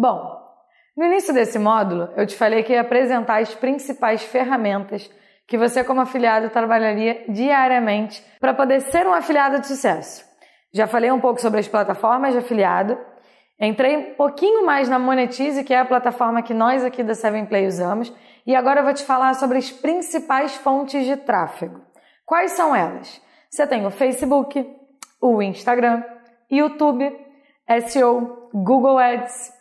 Bom, no início desse módulo, eu te falei que ia apresentar as principais ferramentas que você, como afiliado, trabalharia diariamente para poder ser um afiliado de sucesso. Já falei um pouco sobre as plataformas de afiliado, entrei um pouquinho mais na Monetize, que é a plataforma que nós aqui da Seven Play usamos, e agora eu vou te falar sobre as principais fontes de tráfego. Quais são elas? Você tem o Facebook, o Instagram, YouTube, SEO, Google Ads,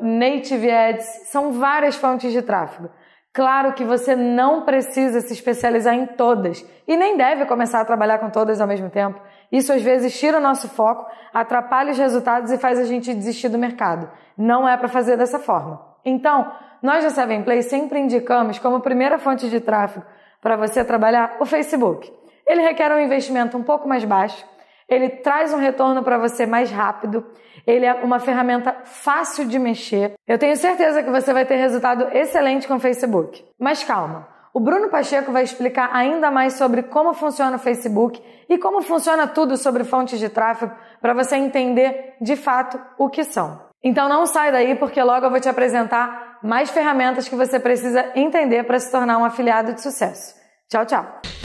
native ads, são várias fontes de tráfego. Claro que você não precisa se especializar em todas e nem deve começar a trabalhar com todas ao mesmo tempo. Isso às vezes tira o nosso foco, atrapalha os resultados e faz a gente desistir do mercado. Não é para fazer dessa forma. Então, nós da Seven Play sempre indicamos como primeira fonte de tráfego para você trabalhar o Facebook. Ele requer um investimento um pouco mais baixo, ele traz um retorno para você mais rápido, ele é uma ferramenta fácil de mexer. Eu tenho certeza que você vai ter resultado excelente com o Facebook. Mas calma, o Bruno Pacheco vai explicar ainda mais sobre como funciona o Facebook e como funciona tudo sobre fontes de tráfego para você entender de fato o que são. Então não sai daí porque logo eu vou te apresentar mais ferramentas que você precisa entender para se tornar um afiliado de sucesso. Tchau, tchau.